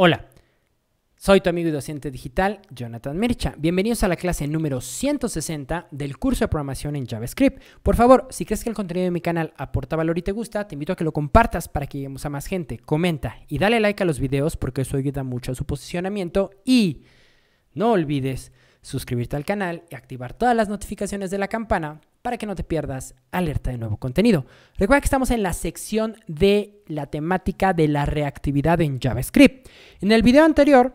Hola, soy tu amigo y docente digital, Jonathan Mircha. Bienvenidos a la clase número 160 del curso de programación en JavaScript. Por favor, si crees que el contenido de mi canal aporta valor y te gusta, te invito a que lo compartas para que lleguemos a más gente. Comenta y dale like a los videos porque eso ayuda mucho a su posicionamiento. Y no olvides suscribirte al canal y activar todas las notificaciones de la campana para que no te pierdas alerta de nuevo contenido. Recuerda que estamos en la sección de la temática de la reactividad en JavaScript. En el video anterior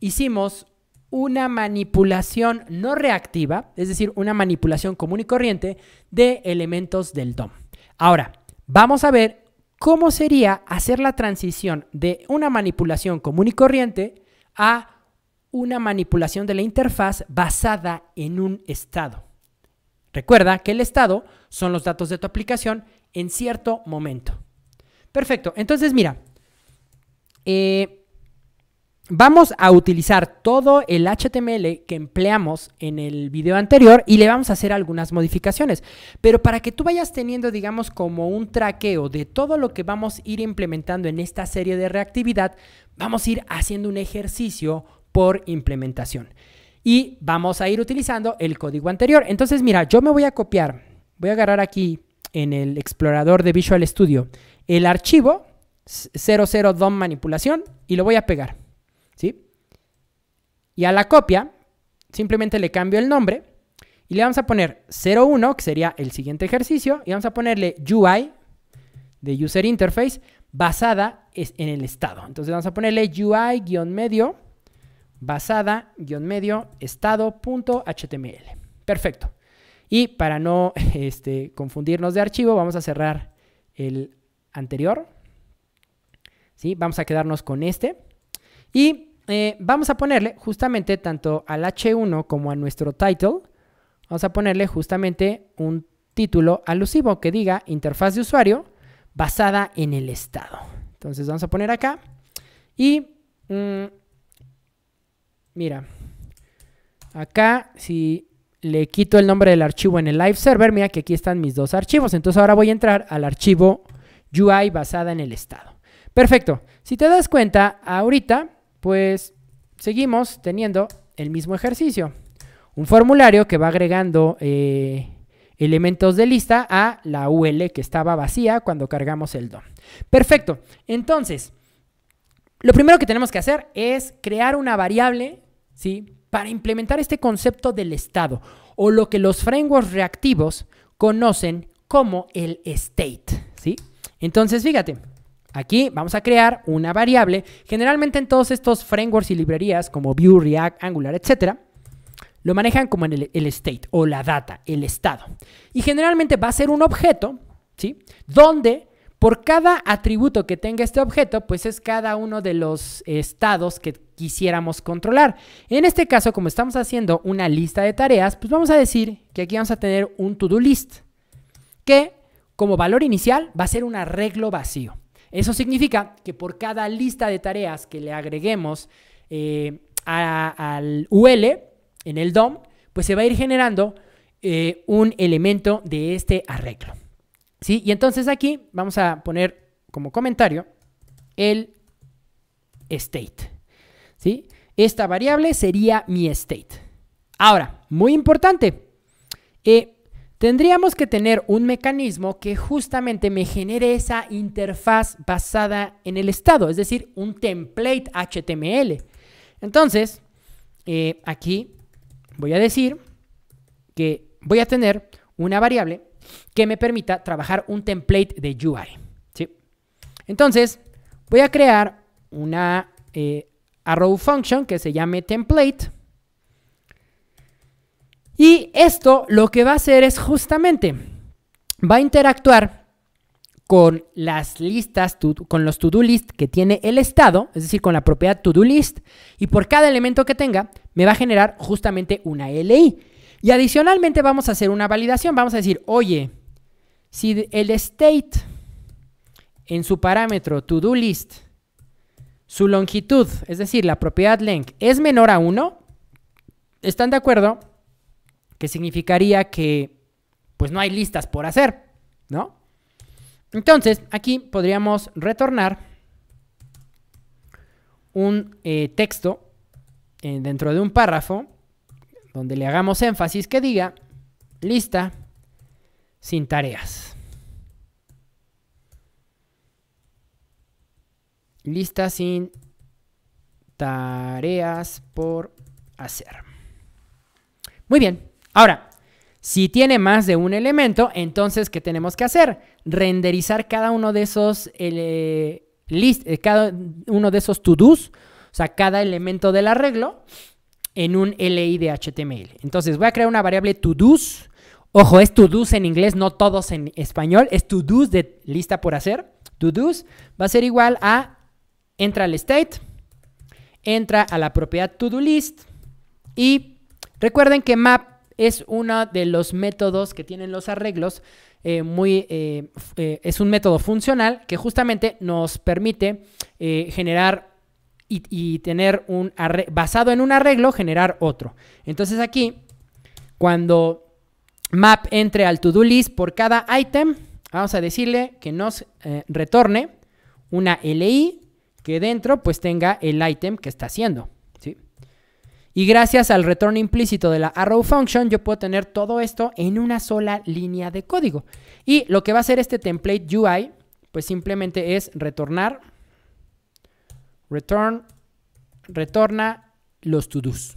hicimos una manipulación no reactiva, es decir, una manipulación común y corriente de elementos del DOM. Ahora, vamos a ver cómo sería hacer la transición de una manipulación común y corriente a una manipulación de la interfaz basada en un estado. Recuerda que el estado son los datos de tu aplicación en cierto momento. Perfecto, entonces mira, eh, vamos a utilizar todo el HTML que empleamos en el video anterior y le vamos a hacer algunas modificaciones. Pero para que tú vayas teniendo, digamos, como un traqueo de todo lo que vamos a ir implementando en esta serie de reactividad, vamos a ir haciendo un ejercicio por implementación y vamos a ir utilizando el código anterior. Entonces, mira, yo me voy a copiar, voy a agarrar aquí en el explorador de Visual Studio el archivo 00 DOM manipulación y lo voy a pegar, ¿sí? Y a la copia simplemente le cambio el nombre y le vamos a poner 01, que sería el siguiente ejercicio, y vamos a ponerle UI de User Interface basada en el estado. Entonces vamos a ponerle UI-medio basada-medio estado.html. Perfecto. Y para no este, confundirnos de archivo, vamos a cerrar el anterior. ¿Sí? Vamos a quedarnos con este. Y eh, vamos a ponerle justamente tanto al H1 como a nuestro title, vamos a ponerle justamente un título alusivo que diga interfaz de usuario basada en el estado. Entonces vamos a poner acá y mm, Mira, acá si le quito el nombre del archivo en el live server, mira que aquí están mis dos archivos. Entonces ahora voy a entrar al archivo UI basada en el estado. Perfecto. Si te das cuenta, ahorita pues seguimos teniendo el mismo ejercicio. Un formulario que va agregando eh, elementos de lista a la UL que estaba vacía cuando cargamos el DOM. Perfecto. Entonces, lo primero que tenemos que hacer es crear una variable ¿sí? para implementar este concepto del estado o lo que los frameworks reactivos conocen como el state. ¿sí? Entonces, fíjate, Aquí vamos a crear una variable. Generalmente en todos estos frameworks y librerías como Vue, React, Angular, etcétera, lo manejan como en el, el, state o la data, el estado. Y generalmente va a ser un objeto, ¿sí? Donde por cada atributo que tenga este objeto, pues es cada uno de los estados que quisiéramos controlar. En este caso, como estamos haciendo una lista de tareas, pues vamos a decir que aquí vamos a tener un to-do list, que como valor inicial va a ser un arreglo vacío. Eso significa que por cada lista de tareas que le agreguemos eh, al UL en el DOM, pues se va a ir generando eh, un elemento de este arreglo. ¿Sí? Y entonces aquí vamos a poner como comentario el state. ¿Sí? Esta variable sería mi state. Ahora, muy importante, eh, tendríamos que tener un mecanismo que justamente me genere esa interfaz basada en el estado, es decir, un template HTML. Entonces, eh, aquí voy a decir que voy a tener una variable que me permita trabajar un template de UI. Entonces, voy a crear una eh, arrow function que se llame template. Y esto lo que va a hacer es justamente, va a interactuar con las listas, con los to-do list que tiene el estado, es decir, con la propiedad to-do list, y por cada elemento que tenga, me va a generar justamente una LI. Y adicionalmente vamos a hacer una validación. Vamos a decir, oye, si el state en su parámetro to do list, su longitud, es decir, la propiedad length, es menor a 1, ¿están de acuerdo? Que significaría que pues no hay listas por hacer, ¿no? Entonces, aquí podríamos retornar un eh, texto eh, dentro de un párrafo donde le hagamos énfasis que diga lista sin tareas. Lista sin tareas por hacer. Muy bien, ahora, si tiene más de un elemento, entonces, ¿qué tenemos que hacer? Renderizar cada uno de esos, eh, eh, cada uno de esos to-dos, o sea, cada elemento del arreglo en un LI de HTML. Entonces voy a crear una variable to todos. Ojo, es todos en inglés, no todos en español. Es todos de lista por hacer. Todos va a ser igual a entra al state, entra a la propiedad to do list y recuerden que map es uno de los métodos que tienen los arreglos. Eh, muy, eh, eh, es un método funcional que justamente nos permite generar y, tener un basado en un arreglo, generar otro. Entonces aquí, cuando map entre al to-do list por cada item, vamos a decirle que nos eh, retorne una LI que dentro pues tenga el item que está haciendo. ¿sí? Y gracias al retorno implícito de la arrow function yo puedo tener todo esto en una sola línea de código. Y lo que va a hacer este template UI pues simplemente es retornar return, retorna los to-dos.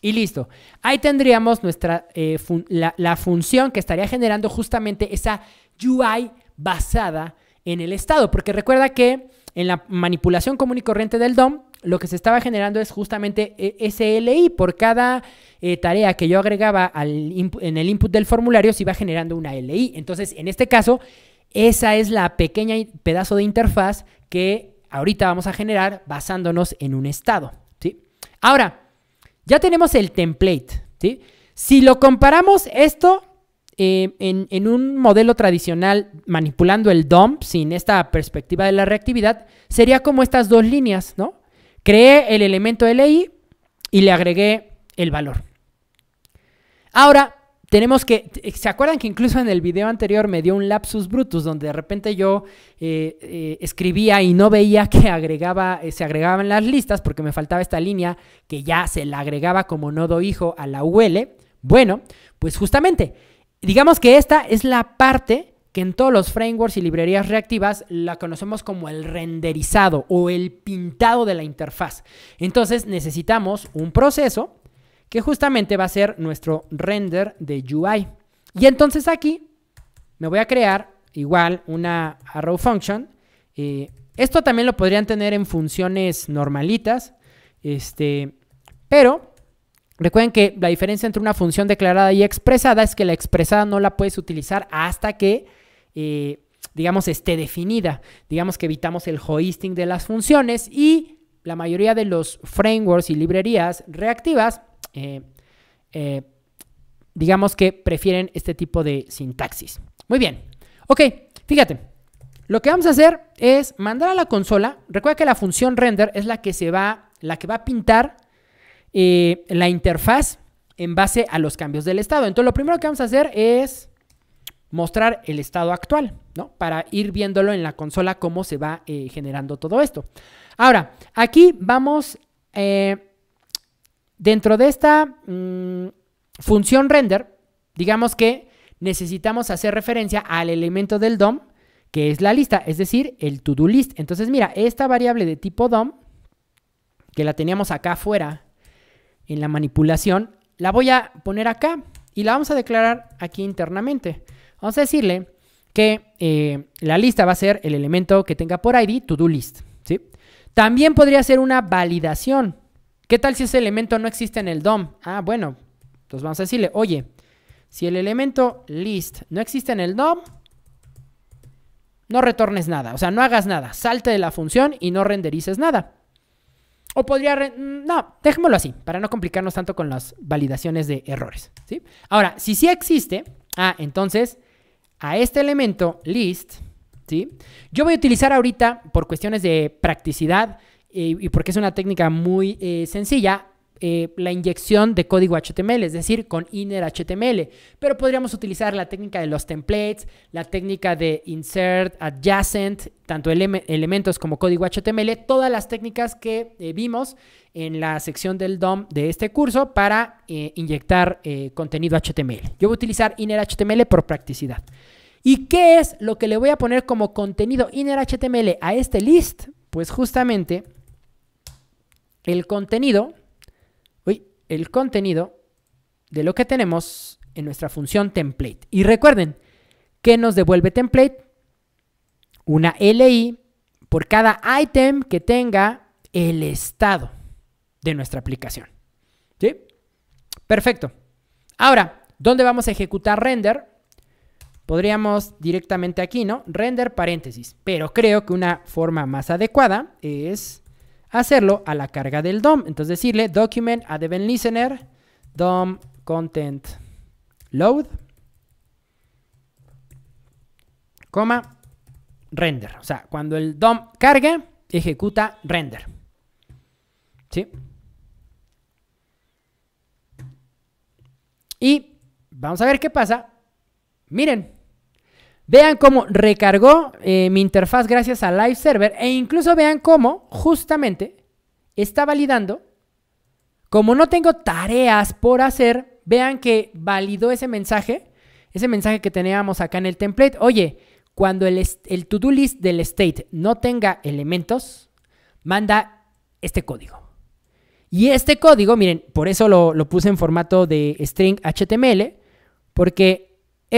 Y listo. Ahí tendríamos nuestra, eh, la, función que estaría generando justamente esa UI basada en el estado. Porque recuerda que en la manipulación común y corriente del DOM, lo que se estaba generando es justamente e, SLI. Por cada eh, tarea que yo agregaba al en el input del formulario, se iba generando una LI. Entonces, en este caso, esa es la pequeña pedazo de interfaz que ahorita vamos a generar basándonos en un estado. ¿sí? Ahora, ya tenemos el template. ¿sí? Si lo comparamos esto eh, en, en, un modelo tradicional manipulando el DOM sin esta perspectiva de la reactividad, sería como estas dos líneas, ¿no? Creé el elemento LI y le agregué el valor. Ahora, tenemos que, eh, ¿se acuerdan que incluso en el video anterior me dio un lapsus brutus donde de repente yo eh, eh, escribía y no veía que agregaba, se agregaban las listas porque me faltaba esta línea que ya se la agregaba como nodo hijo a la UL? Bueno, pues justamente, digamos que esta es la parte que en todos los frameworks y librerías reactivas la conocemos como el renderizado o el pintado de la interfaz. Entonces necesitamos un proceso que justamente va a ser nuestro render de UI. Y entonces aquí me voy a crear igual una arrow function. Eh, esto también lo podrían tener en funciones normalitas, este, pero recuerden que la diferencia entre una función declarada y expresada es que la expresada no la puedes utilizar hasta que, eh, digamos, esté definida. Digamos que evitamos el hoisting de las funciones y la mayoría de los frameworks y librerías reactivas eh, eh, digamos que prefieren este tipo de sintaxis. Muy bien. Ok, fíjate. Lo que vamos a hacer es mandar a la consola. Recuerda que la función render es la que se va, la que va a pintar eh, la interfaz en base a los cambios del estado. Entonces, lo primero que vamos a hacer es mostrar el estado actual, ¿no? Para ir viéndolo en la consola cómo se va generando todo esto. Ahora, aquí vamos Dentro de esta mm, función render, digamos que necesitamos hacer referencia al elemento del DOM, que es la lista, es decir, el to-do list. Entonces, mira, esta variable de tipo DOM, que la teníamos acá afuera en la manipulación, la voy a poner acá y la vamos a declarar aquí internamente. Vamos a decirle que eh, la lista va a ser el elemento que tenga por ID, to-do list. ¿sí? También podría ser una validación. ¿Qué tal si ese elemento no existe en el DOM? Ah, bueno, entonces pues vamos a decirle, oye, si el elemento list no existe en el DOM, no retornes nada, o sea, no hagas nada, salte de la función y no renderices nada. O podría... Mm, no, dejémoslo así, para no complicarnos tanto con las validaciones de errores. ¿sí? Ahora, si sí existe, ah, entonces a este elemento list, ¿sí? yo voy a utilizar ahorita, por cuestiones de practicidad, eh, y porque es una técnica muy eh, sencilla, eh, la inyección de código HTML, es decir, con inner HTML. Pero podríamos utilizar la técnica de los templates, la técnica de insert, adjacent, tanto elementos como código HTML, todas las técnicas que vimos en la sección del DOM de este curso para inyectar contenido HTML. Yo voy a utilizar inner HTML por practicidad. ¿Y qué es lo que le voy a poner como contenido inner HTML a este list? Pues justamente el contenido, el contenido de lo que tenemos en nuestra función template. Y recuerden, que nos devuelve template? Una LI por cada item que tenga el estado de nuestra aplicación. ¿Sí? Perfecto. Ahora, ¿dónde vamos a ejecutar render? Podríamos directamente aquí, ¿no? Render paréntesis. Pero creo que una forma más adecuada es hacerlo a la carga del DOM. Entonces decirle document add listener DOM content load coma render. O sea, cuando el DOM cargue, ejecuta render. ¿Sí? Y vamos a ver qué pasa. Miren, Vean cómo recargó eh, mi interfaz gracias al Live Server e incluso vean cómo justamente está validando. Como no tengo tareas por hacer, vean que validó ese mensaje, ese mensaje que teníamos acá en el template. Oye, cuando el, el to-do list del state no tenga elementos, manda este código. Y este código, miren, por eso lo, lo puse en formato de string HTML, porque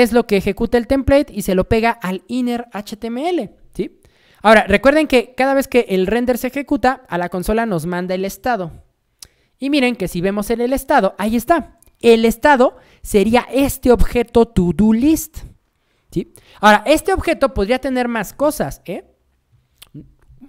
es lo que ejecuta el template y se lo pega al inner HTML. ¿sí? Ahora, recuerden que cada vez que el render se ejecuta, a la consola nos manda el estado. Y miren que si vemos en el estado, ahí está. El estado sería este objeto to-do list. ¿sí? Ahora, este objeto podría tener más cosas, ¿eh?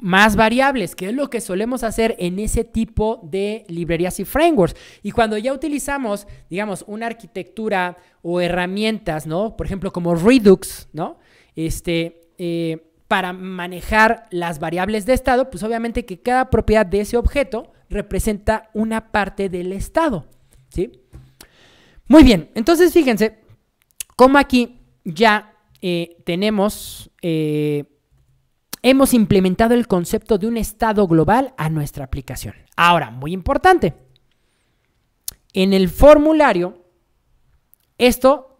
más variables, que es lo que solemos hacer en ese tipo de librerías y frameworks. Y cuando ya utilizamos, digamos, una arquitectura o herramientas, ¿no? Por ejemplo, como Redux, ¿no? Este, eh, para manejar las variables de estado, pues obviamente que cada propiedad de ese objeto representa una parte del estado, ¿sí? Muy bien, entonces fíjense cómo aquí ya eh, tenemos... Eh, hemos implementado el concepto de un estado global a nuestra aplicación. Ahora, muy importante, en el formulario, esto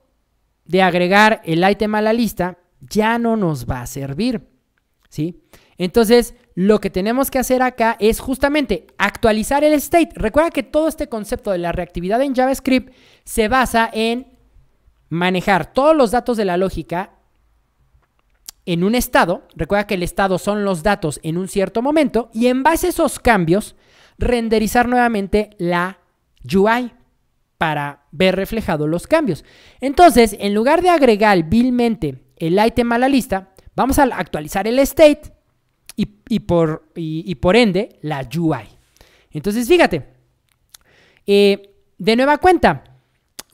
de agregar el ítem a la lista ya no nos va a servir, ¿sí? Entonces, lo que tenemos que hacer acá es justamente actualizar el state. Recuerda que todo este concepto de la reactividad en JavaScript se basa en manejar todos los datos de la lógica en un estado, recuerda que el estado son los datos en un cierto momento, y en base a esos cambios, renderizar nuevamente la UI para ver reflejados los cambios. Entonces, en lugar de agregar vilmente el ítem a la lista, vamos a actualizar el state y, por, ende la UI. Entonces, fíjate, eh, de nueva cuenta,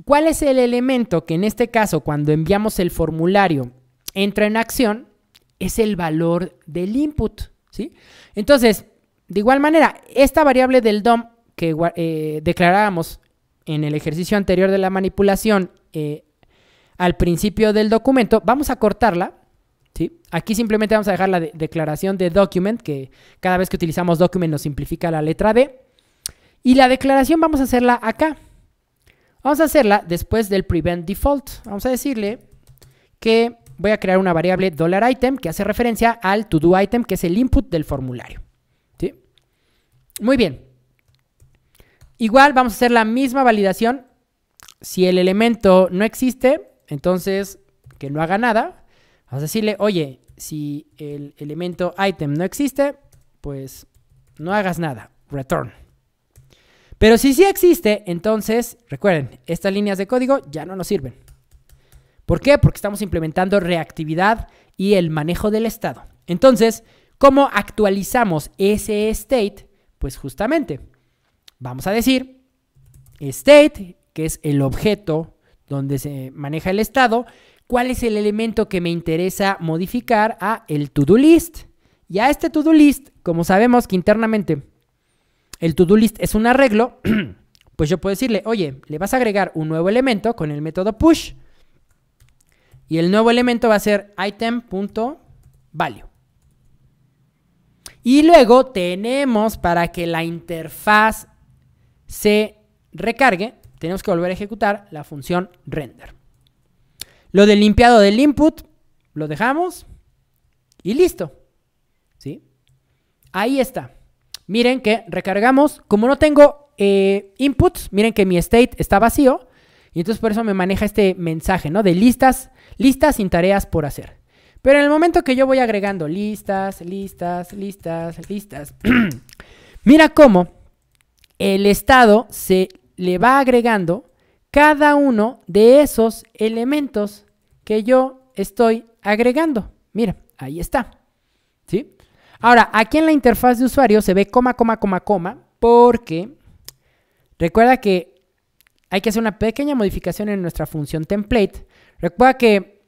¿cuál es el elemento que en este caso, cuando enviamos el formulario entra en acción es el valor del input, ¿sí? Entonces, de igual manera, esta variable del DOM que eh, declarábamos en el ejercicio anterior de la manipulación eh, al principio del documento, vamos a cortarla, ¿sí? Aquí simplemente vamos a dejar la declaración de document, que cada vez que utilizamos document nos simplifica la letra D. Y la declaración vamos a hacerla acá. Vamos a hacerla después del prevent default. Vamos a decirle que voy a crear una variable $item que hace referencia al toDoItem, que es el input del formulario. Muy bien. Igual vamos a hacer la misma validación. Si el elemento no existe, entonces que no haga nada. Vamos a decirle, oye, si el elemento item no existe, pues no hagas nada. Return. Pero si sí existe, entonces, recuerden, estas líneas de código ya no nos sirven. ¿Por qué? Porque estamos implementando reactividad y el manejo del estado. Entonces, ¿cómo actualizamos ese state? Pues justamente, vamos a decir state, que es el objeto donde se maneja el estado, cuál es el elemento que me interesa modificar a el to-do list. Y a este to-do list, como sabemos que internamente el to-do list es un arreglo, pues yo puedo decirle, oye, le vas a agregar un nuevo elemento con el método push y el nuevo elemento va a ser item.value. Y luego tenemos para que la interfaz se recargue, tenemos que volver a ejecutar la función render. Lo del limpiado del input lo dejamos y listo. ¿Sí? Ahí está. Miren que recargamos, como no tengo eh, inputs, miren que mi state está vacío, y entonces por eso me maneja este mensaje, ¿no? De listas, listas sin tareas por hacer. Pero en el momento que yo voy agregando listas, listas, listas, listas, mira cómo el estado se le va agregando cada uno de esos elementos que yo estoy agregando. Mira, ahí está. ¿Sí? Ahora, aquí en la interfaz de usuario se ve coma, coma, coma, coma, porque recuerda que hay que hacer una pequeña modificación en nuestra función template. Recuerda que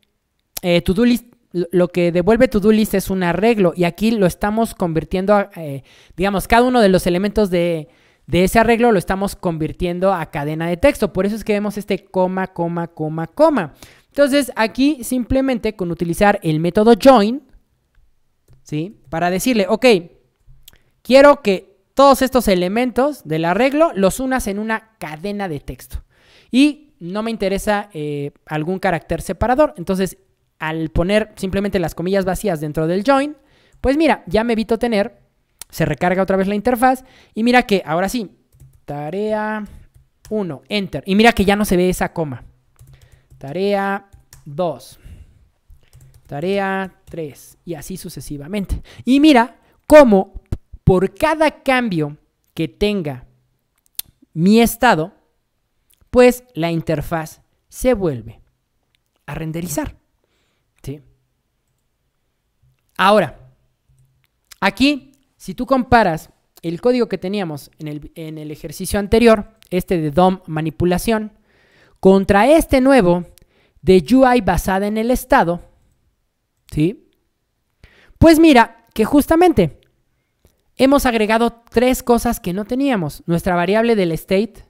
eh, list, lo que devuelve todo list es un arreglo y aquí lo estamos convirtiendo, a, eh, digamos, cada uno de los elementos de, de ese arreglo lo estamos convirtiendo a cadena de texto. Por eso es que vemos este coma, coma, coma, coma. Entonces aquí simplemente con utilizar el método join, ¿sí? Para decirle, ok, quiero que todos estos elementos del arreglo, los unas en una cadena de texto. Y no me interesa eh, algún carácter separador. Entonces, al poner simplemente las comillas vacías dentro del join, pues mira, ya me evito tener, se recarga otra vez la interfaz y mira que ahora sí, tarea 1, enter. Y mira que ya no se ve esa coma. Tarea 2, tarea 3 y así sucesivamente. Y mira cómo por cada cambio que tenga mi estado, pues la interfaz se vuelve a renderizar. ¿Sí? Ahora, aquí, si tú comparas el código que teníamos en el, ejercicio anterior, este de DOM manipulación, contra este nuevo de UI basada en el estado, ¿sí? Pues mira que justamente Hemos agregado tres cosas que no teníamos. Nuestra variable del state,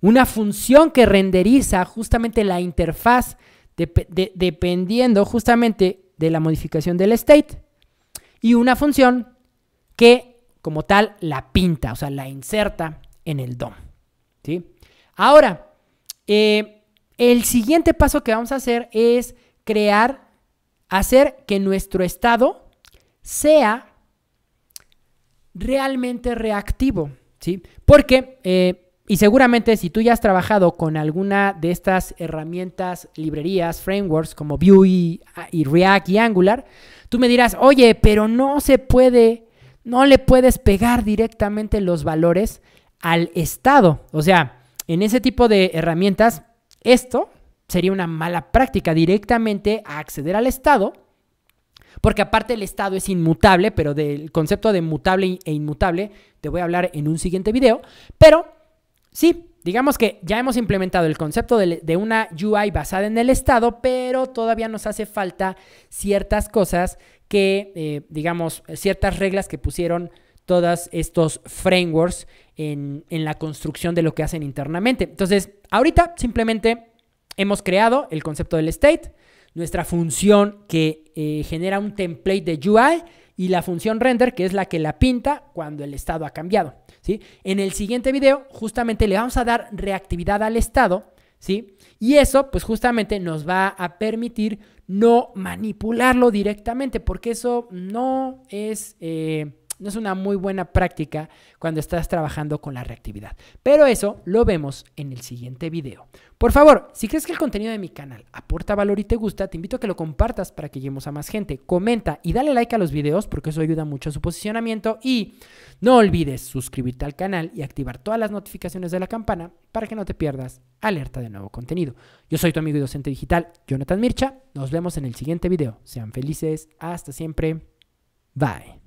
una función que renderiza justamente la interfaz dependiendo justamente de la modificación del state y una función que como tal la pinta, o sea, la inserta en el DOM. ¿sí? Ahora, eh, el siguiente paso que vamos a hacer es crear, hacer que nuestro estado sea realmente reactivo, ¿sí? Porque, eh, y seguramente si tú ya has trabajado con alguna de estas herramientas, librerías, frameworks como Vue ah, y, React y Angular, tú me dirás, oye, pero no se puede, no le puedes pegar directamente los valores al estado. O sea, en ese tipo de herramientas, esto sería una mala práctica directamente acceder al estado porque aparte el Estado es inmutable, pero del concepto de mutable e inmutable te voy a hablar en un siguiente video. Pero sí, digamos que ya hemos implementado el concepto de, una UI basada en el Estado, pero todavía nos hace falta ciertas cosas que, eh, digamos, ciertas reglas que pusieron todos estos frameworks en, la construcción de lo que hacen internamente. Entonces, ahorita simplemente hemos creado el concepto del state, nuestra función que eh, genera un template de UI y la función render que es la que la pinta cuando el estado ha cambiado. ¿sí? En el siguiente video justamente le vamos a dar reactividad al estado ¿sí? y eso pues justamente nos va a permitir no manipularlo directamente porque eso no es... Eh, no es una muy buena práctica cuando estás trabajando con la reactividad. Pero eso lo vemos en el siguiente video. Por favor, si crees que el contenido de mi canal aporta valor y te gusta, te invito a que lo compartas para que lleguemos a más gente. Comenta y dale like a los videos porque eso ayuda mucho a su posicionamiento. Y no olvides suscribirte al canal y activar todas las notificaciones de la campana para que no te pierdas alerta de nuevo contenido. Yo soy tu amigo y docente digital, Jonathan Mircha. Nos vemos en el siguiente video. Sean felices. Hasta siempre. Bye.